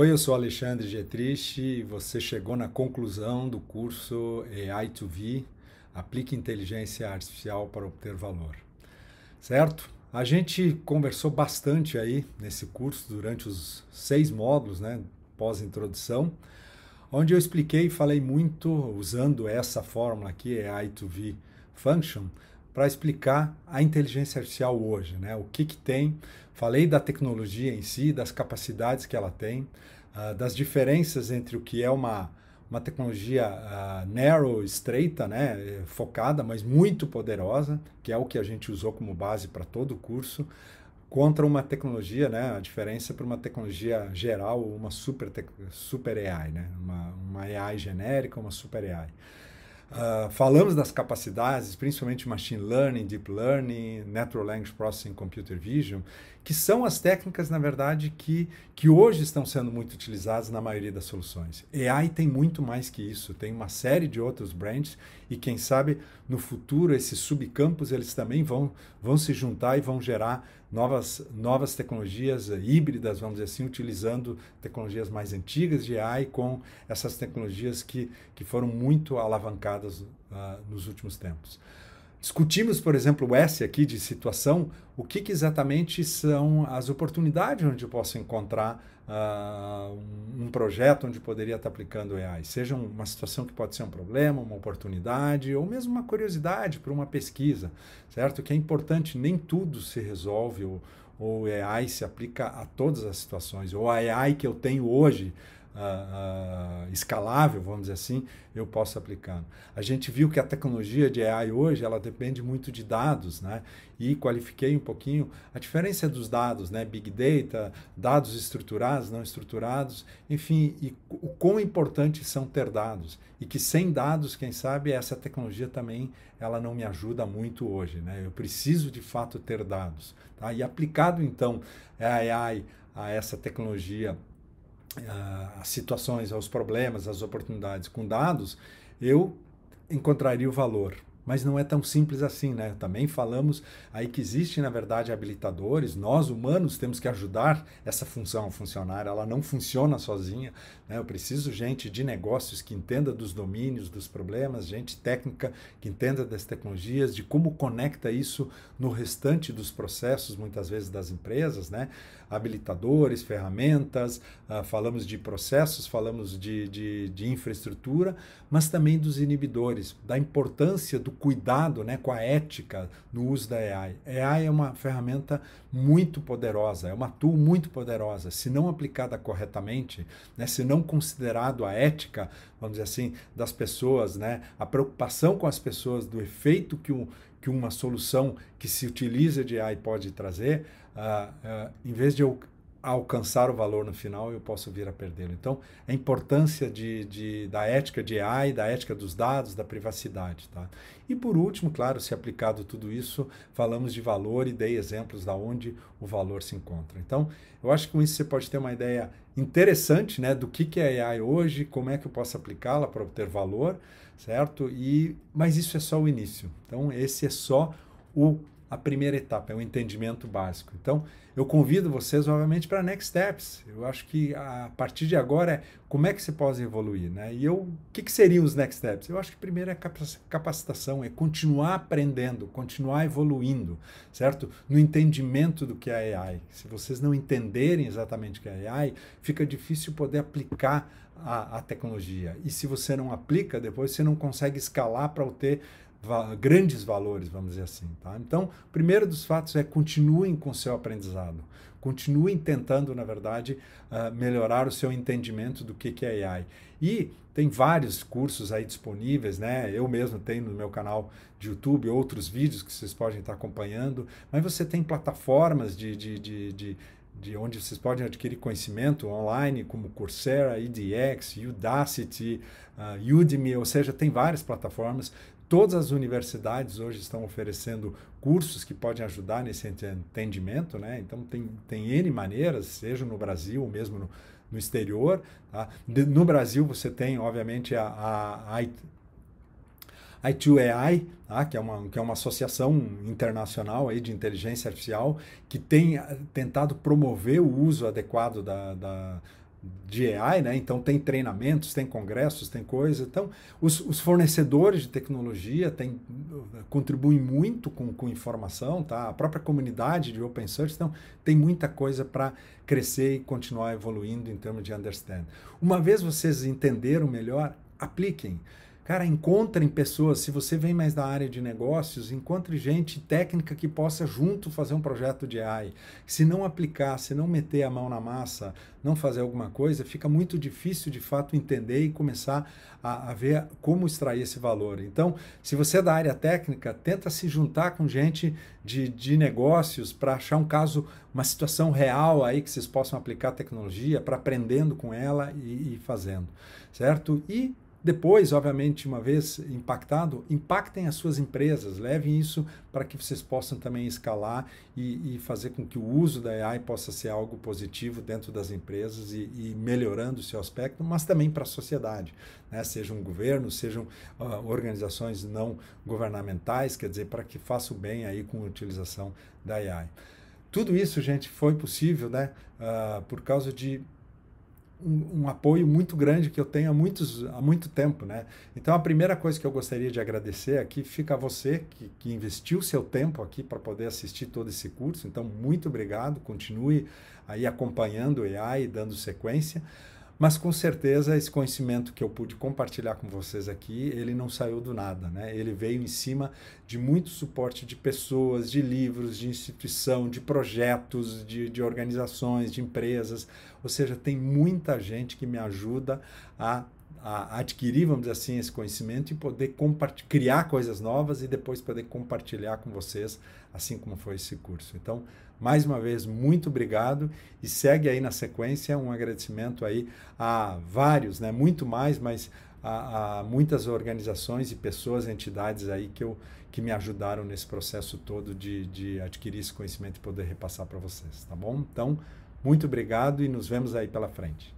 Oi, eu sou Alexandre Getrich e você chegou na conclusão do curso AI2V, Aplique Inteligência Artificial para Obter Valor, certo? A gente conversou bastante aí nesse curso durante os seis módulos, né, pós-introdução, onde eu expliquei e falei muito, usando essa fórmula aqui, AI2V Function, para explicar a inteligência artificial hoje, né? O que, que tem? Falei da tecnologia em si, das capacidades que ela tem, uh, das diferenças entre o que é uma uma tecnologia uh, narrow, estreita, né, é, focada, mas muito poderosa, que é o que a gente usou como base para todo o curso, contra uma tecnologia, né, a diferença para uma tecnologia geral, uma super, super AI, né, uma, uma AI genérica, uma super AI. Uh, falamos das capacidades, principalmente machine learning, deep learning, natural language processing, computer vision, que são as técnicas, na verdade, que, que hoje estão sendo muito utilizadas na maioria das soluções. AI tem muito mais que isso, tem uma série de outros brands e quem sabe no futuro esses subcampos eles também vão, vão se juntar e vão gerar novas, novas tecnologias eh, híbridas, vamos dizer assim, utilizando tecnologias mais antigas de AI com essas tecnologias que, que foram muito alavancadas uh, nos últimos tempos. Discutimos, por exemplo, o S aqui de situação, o que, que exatamente são as oportunidades onde eu posso encontrar uh, um projeto onde poderia estar aplicando AI, seja uma situação que pode ser um problema, uma oportunidade ou mesmo uma curiosidade para uma pesquisa, certo? Que é importante, nem tudo se resolve ou, ou AI se aplica a todas as situações, ou a AI que eu tenho hoje uh, uh, escalável, vamos dizer assim, eu posso aplicar. A gente viu que a tecnologia de AI hoje ela depende muito de dados, né? E qualifiquei um pouquinho a diferença dos dados, né? Big data, dados estruturados, não estruturados, enfim, e o quão importante são ter dados e que sem dados, quem sabe essa tecnologia também ela não me ajuda muito hoje, né? Eu preciso de fato ter dados, tá? E aplicado então a AI a essa tecnologia as situações, aos problemas, às oportunidades com dados, eu encontraria o valor. Mas não é tão simples assim, né? Também falamos aí que existem na verdade, habilitadores. Nós, humanos, temos que ajudar essa função a funcionar. Ela não funciona sozinha. Né? Eu preciso gente de negócios que entenda dos domínios, dos problemas, gente técnica que entenda das tecnologias, de como conecta isso no restante dos processos, muitas vezes, das empresas, né? habilitadores, ferramentas, uh, falamos de processos, falamos de, de, de, infraestrutura, mas também dos inibidores, da importância do cuidado né, com a ética no uso da AI. AI é uma ferramenta muito poderosa, é uma tool muito poderosa. Se não aplicada corretamente, né, se não considerado a ética, vamos dizer assim, das pessoas, né, a preocupação com as pessoas do efeito que um que uma solução que se utiliza de AI pode trazer, uh, uh, em vez de eu alcançar o valor no final, eu posso vir a perdê-lo. Então, a importância de, de, da ética de AI, da ética dos dados, da privacidade. Tá? E por último, claro, se aplicado tudo isso, falamos de valor e dei exemplos da onde o valor se encontra. Então, eu acho que com isso você pode ter uma ideia interessante né, do que, que é AI hoje, como é que eu posso aplicá-la para obter valor, certo? E Mas isso é só o início. Então, esse é só o a primeira etapa, é o entendimento básico. Então, eu convido vocês novamente para Next Steps. Eu acho que a partir de agora é como é que você pode evoluir, né? E eu, o que, que seriam os Next Steps? Eu acho que primeiro é capacitação, é continuar aprendendo, continuar evoluindo, certo? No entendimento do que é AI. Se vocês não entenderem exatamente o que é AI, fica difícil poder aplicar a, a tecnologia. E se você não aplica, depois você não consegue escalar para ter va grandes valores, vamos dizer assim. Tá? Então, o primeiro dos fatos é continuem com o seu aprendizado. Continuem tentando, na verdade, uh, melhorar o seu entendimento do que, que é AI. E tem vários cursos aí disponíveis, né? Eu mesmo tenho no meu canal de YouTube outros vídeos que vocês podem estar acompanhando, mas você tem plataformas de, de, de, de de onde vocês podem adquirir conhecimento online, como Coursera, edX, Udacity, uh, Udemy, ou seja, tem várias plataformas. Todas as universidades hoje estão oferecendo cursos que podem ajudar nesse entendimento, né? Então tem, tem N maneiras, seja no Brasil ou mesmo no, no exterior. Tá? De, no Brasil você tem, obviamente, a, a, a I2AI, tá? que, é uma, que é uma associação internacional aí de inteligência artificial que tem ah, tentado promover o uso adequado da, da de AI, né? Então tem treinamentos, tem congressos, tem coisa. Então, os, os fornecedores de tecnologia tem, contribuem muito com, com, informação, tá? A própria comunidade de open source, então tem muita coisa para crescer e continuar evoluindo em termos de understand. Uma vez vocês entenderam melhor, apliquem. Cara, encontrem pessoas. Se você vem mais da área de negócios, encontre gente técnica que possa junto fazer um projeto de AI. Se não aplicar, se não meter a mão na massa, não fazer alguma coisa, fica muito difícil de fato entender e começar a, a ver como extrair esse valor. Então, se você é da área técnica, tenta se juntar com gente de, de negócios para achar um caso, uma situação real aí que vocês possam aplicar a tecnologia para aprendendo com ela e, e fazendo, certo? E depois, obviamente, uma vez impactado, impactem as suas empresas, levem isso para que vocês possam também escalar e, e, fazer com que o uso da AI possa ser algo positivo dentro das empresas e, e melhorando o seu aspecto, mas também para a sociedade, né? sejam um governo, sejam uh, organizações não governamentais, quer dizer, para que o bem aí com a utilização da AI. Tudo isso, gente, foi possível né? Uh, por causa de um, apoio muito grande que eu tenho há, muitos, há muito tempo. Né? Então, a primeira coisa que eu gostaria de agradecer aqui fica a você que, que investiu seu tempo aqui para poder assistir todo esse curso. Então, muito obrigado. Continue aí acompanhando o AI e dando sequência. Mas com certeza esse conhecimento que eu pude compartilhar com vocês aqui, ele não saiu do nada, né? Ele veio em cima de muito suporte de pessoas, de livros, de instituição, de projetos, de, de organizações, de empresas. Ou seja, tem muita gente que me ajuda a a adquirir, vamos dizer assim, esse conhecimento e poder criar coisas novas e depois poder compartilhar com vocês, assim como foi esse curso. Então, mais uma vez, muito obrigado e segue aí na sequência um agradecimento aí a vários, né? Muito mais, mas a, a muitas organizações e pessoas, entidades aí que, eu, que me ajudaram nesse processo todo de, de adquirir esse conhecimento e poder repassar para vocês, tá bom? Então, muito obrigado e nos vemos aí pela frente.